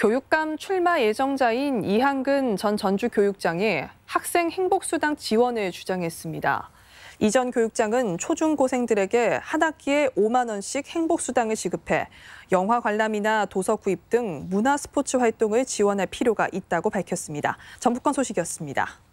교육감 출마 예정자인 이한근 전 전주교육장이 학생 행복수당 지원을 주장했습니다. 이전 교육장은 초중고생들에게 한 학기에 5만 원씩 행복수당을 지급해 영화 관람이나 도서 구입 등 문화 스포츠 활동을 지원할 필요가 있다고 밝혔습니다. 전북권 소식이었습니다.